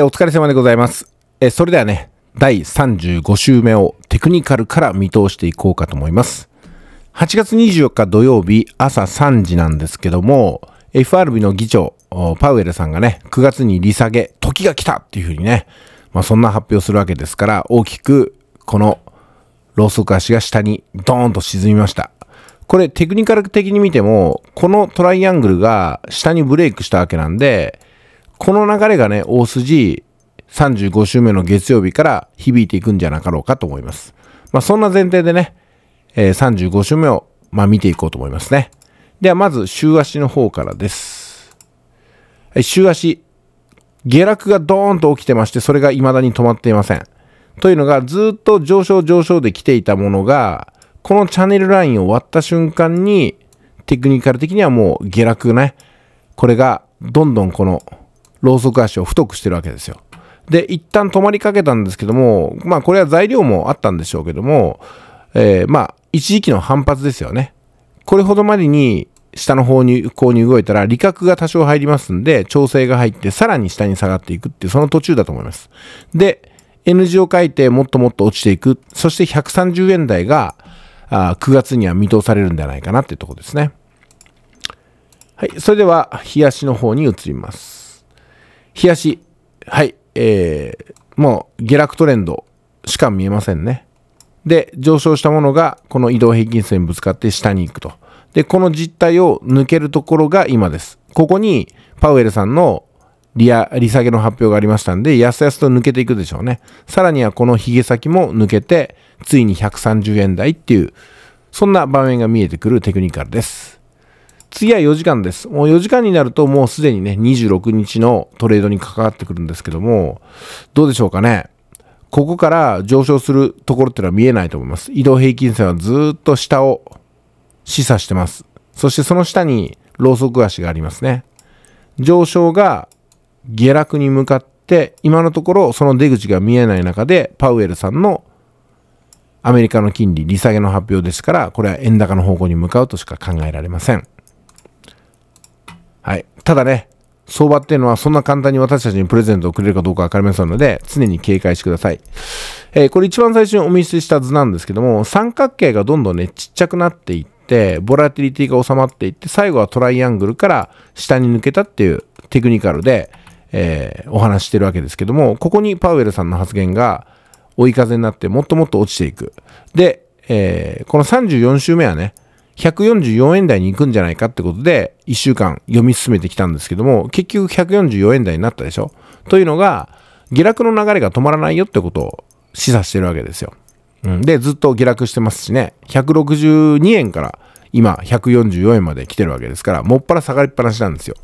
えー、お疲れ様でございます。えー、それではね、第35週目をテクニカルから見通していこうかと思います。8月24日土曜日朝3時なんですけども、FRB の議長、パウエルさんがね、9月に利下げ、時が来たっていうふうにね、まあ、そんな発表するわけですから、大きくこのローソク足が下にドーンと沈みました。これテクニカル的に見ても、このトライアングルが下にブレイクしたわけなんで、この流れがね、大筋35週目の月曜日から響いていくんじゃなかろうかと思います。まあ、そんな前提でね、えー、35週目を、まあ、見ていこうと思いますね。では、まず、週足の方からです。はい、週足。下落がドーンと起きてまして、それが未だに止まっていません。というのが、ずっと上昇上昇で来ていたものが、このチャンネルラインを割った瞬間に、テクニカル的にはもう下落ね、これがどんどんこのろうそく足を太くしてるわけですよ。で、一旦止まりかけたんですけども、まあこれは材料もあったんでしょうけども、えー、まあ一時期の反発ですよね。これほどまでに下の方に、こうに動いたら、利確が多少入りますんで、調整が入って、さらに下に下がっていくっていう、その途中だと思います。で、N 字を書いて、もっともっと落ちていく。そして130円台が、あ9月には見通されるんじゃないかなっていうところですね。はい。それでは、冷やしの方に移ります。冷やし、はい、えー、もう下落トレンドしか見えませんね。で、上昇したものがこの移動平均線にぶつかって下に行くと。で、この実態を抜けるところが今です。ここにパウエルさんの利ア利下げの発表がありましたんで、やすやすと抜けていくでしょうね。さらにはこのヒゲ先も抜けて、ついに130円台っていう、そんな場面が見えてくるテクニカルです。次は4時間です。もう4時間になるともうすでにね、26日のトレードに関わってくるんですけども、どうでしょうかね。ここから上昇するところっていうのは見えないと思います。移動平均線はずっと下を示唆してます。そしてその下にローソク足がありますね。上昇が下落に向かって、今のところその出口が見えない中で、パウエルさんのアメリカの金利利下げの発表ですから、これは円高の方向に向かうとしか考えられません。はい。ただね、相場っていうのはそんな簡単に私たちにプレゼントをくれるかどうかわかりませんので、常に警戒してください。えー、これ一番最初にお見せした図なんですけども、三角形がどんどんね、ちっちゃくなっていって、ボラティリティが収まっていって、最後はトライアングルから下に抜けたっていうテクニカルで、えー、お話してるわけですけども、ここにパウエルさんの発言が追い風になってもっともっと落ちていく。で、えー、この34週目はね、144円台に行くんじゃないかってことで、1週間読み進めてきたんですけども、結局144円台になったでしょというのが、下落の流れが止まらないよってことを示唆してるわけですよ。うん、で、ずっと下落してますしね、162円から今144円まで来てるわけですから、もっぱら下がりっぱなしなんですよ。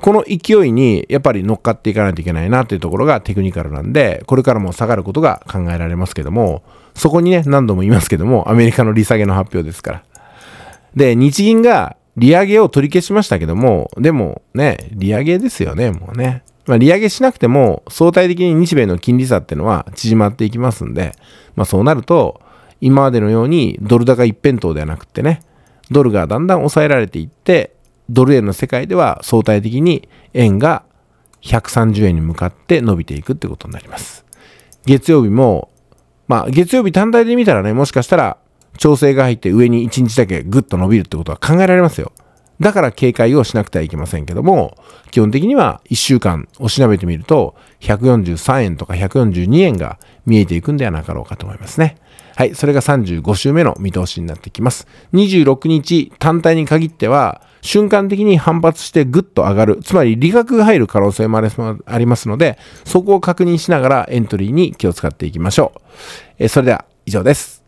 この勢いにやっぱり乗っかっていかないといけないなというところがテクニカルなんで、これからも下がることが考えられますけども、そこにね、何度も言いますけども、アメリカの利下げの発表ですから、で、日銀が利上げを取り消しましたけども、でもね、利上げですよね、もうね。まあ、利上げしなくても相対的に日米の金利差っていうのは縮まっていきますんで、まあ、そうなると、今までのようにドル高一辺倒ではなくってね、ドルがだんだん抑えられていって、ドル円の世界では相対的に円が130円に向かって伸びていくってことになります。月曜日も、まあ月曜日単体で見たらね、もしかしたら調整が入って上に1日だけグッと伸びるってことは考えられますよ。だから警戒をしなくてはいけませんけども、基本的には1週間を調べてみると、143円とか142円が見えていくんではなかろうかと思いますね。はい、それが35週目の見通しになってきます。26日単体に限っては、瞬間的に反発してグッと上がる、つまり利確が入る可能性もありますので、そこを確認しながらエントリーに気を使っていきましょう。えそれでは以上です。